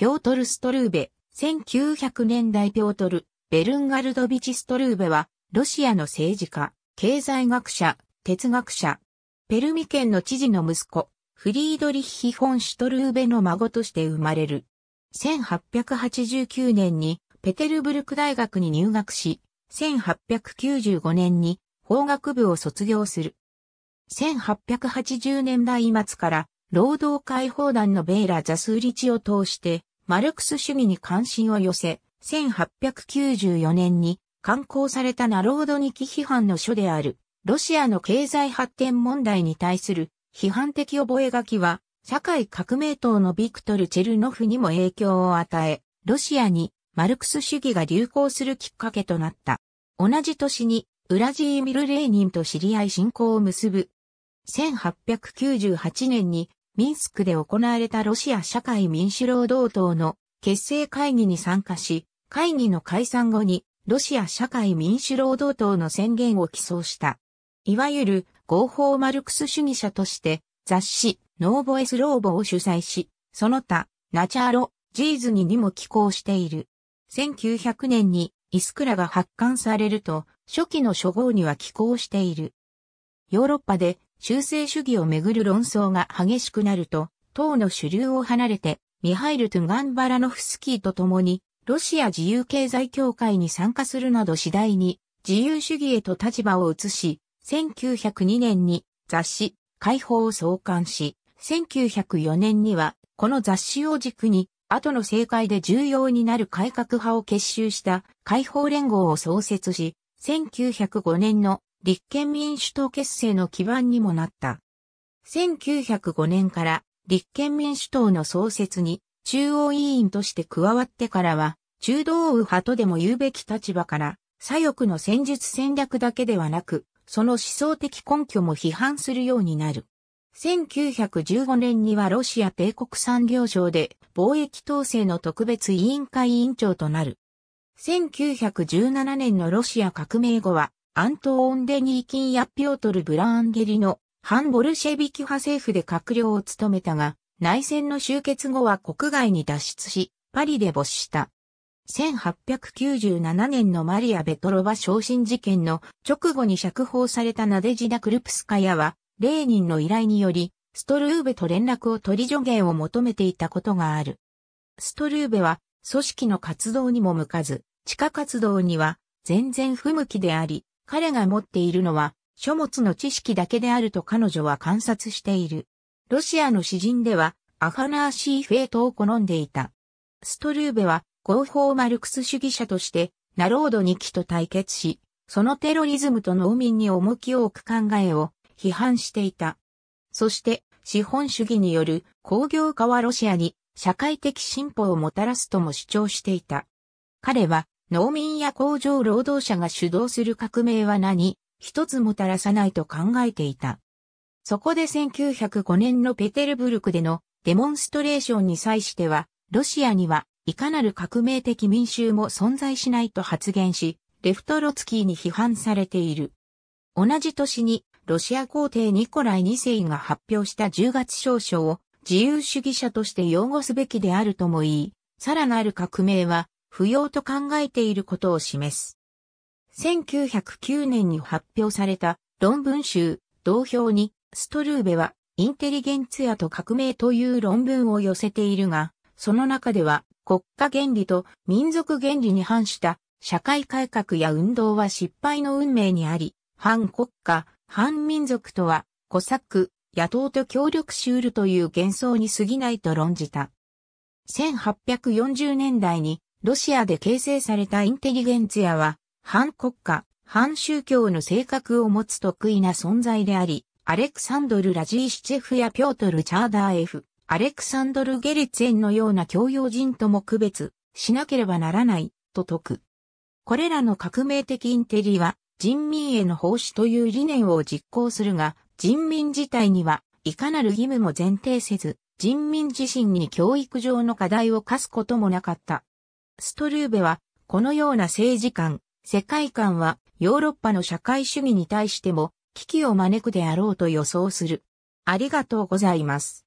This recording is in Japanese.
ピョートル・ストルーベ、1900年代ピョートル・ベルンガルドビチ・ストルーベは、ロシアの政治家、経済学者、哲学者、ペルミ県の知事の息子、フリードリッヒ・フォン・シュトルーベの孫として生まれる。1889年にペテルブルク大学に入学し、1895年に法学部を卒業する。1880年代末から労働解放団のベーラ・ザスーリチを通してマルクス主義に関心を寄せ、1894年に刊行されたナロードニキ批判の書である、ロシアの経済発展問題に対する批判的覚書は、社会革命党のビクトル・チェルノフにも影響を与え、ロシアにマルクス主義が流行するきっかけとなった。同じ年に、ウラジーミル・レーニンと知り合い信仰を結ぶ。1898年にミンスクで行われたロシア社会民主労働党の結成会議に参加し、会議の解散後にロシア社会民主労働党の宣言を起草した。いわゆる合法マルクス主義者として雑誌ノーボエスローボを主催し、その他ナチャーロ、ジーズニにも寄稿している。1900年にイスクラが発刊されると初期の初号には寄稿している。ヨーロッパで修正主義をめぐる論争が激しくなると、党の主流を離れて、ミハイル・トゥガンバラノフスキーと共に、ロシア自由経済協会に参加するなど次第に、自由主義へと立場を移し、1902年に雑誌、解放を創刊し、1904年には、この雑誌を軸に、後の政界で重要になる改革派を結集した解放連合を創設し、1905年の立憲民主党結成の基盤にもなった。1905年から立憲民主党の創設に中央委員として加わってからは、中道右派とでも言うべき立場から、左翼の戦術戦略だけではなく、その思想的根拠も批判するようになる。1915年にはロシア帝国産業省で貿易統制の特別委員会委員長となる。1917年のロシア革命後はアントーン・デニーキンやピョートル・ブラーンゲリの反ボルシェビキ派政府で閣僚を務めたが、内戦の終結後は国外に脱出し、パリで没した。1897年のマリア・ベトロバ昇進事件の直後に釈放されたナデジダ・クルプスカヤは、レーニンの依頼により、ストルーベと連絡を取り助言を求めていたことがある。ストルーベは、組織の活動にも向かず、地下活動には全然不向きであり、彼が持っているのは書物の知識だけであると彼女は観察している。ロシアの詩人ではアファナーシー・フェイトを好んでいた。ストルーベは合法マルクス主義者としてナロード2期と対決し、そのテロリズムと農民に重きを置く考えを批判していた。そして資本主義による工業化はロシアに社会的進歩をもたらすとも主張していた。彼は農民や工場労働者が主導する革命は何一つもたらさないと考えていた。そこで1905年のペテルブルクでのデモンストレーションに際しては、ロシアにはいかなる革命的民衆も存在しないと発言し、レフトロツキーに批判されている。同じ年にロシア皇帝ニコライ2世が発表した10月証書を自由主義者として擁護すべきであるとも言い、さらなる革命は不要と考えていることを示す。1909年に発表された論文集、同表に、ストルーベは、インテリゲンツヤと革命という論文を寄せているが、その中では、国家原理と民族原理に反した社会改革や運動は失敗の運命にあり、反国家、反民族とは、コサック、野党と協力しうるという幻想に過ぎないと論じた。1840年代にロシアで形成されたインテリゲンツヤは、反国家、反宗教の性格を持つ得意な存在であり、アレクサンドル・ラジーシチェフやピョートル・チャーダーエフ、アレクサンドル・ゲリツェンのような教養人とも区別しなければならない、と説く。これらの革命的インテリは、人民への奉仕という理念を実行するが、人民自体には、いかなる義務も前提せず、人民自身に教育上の課題を課すこともなかった。ストルーベは、このような政治観、世界観は、ヨーロッパの社会主義に対しても、危機を招くであろうと予想する。ありがとうございます。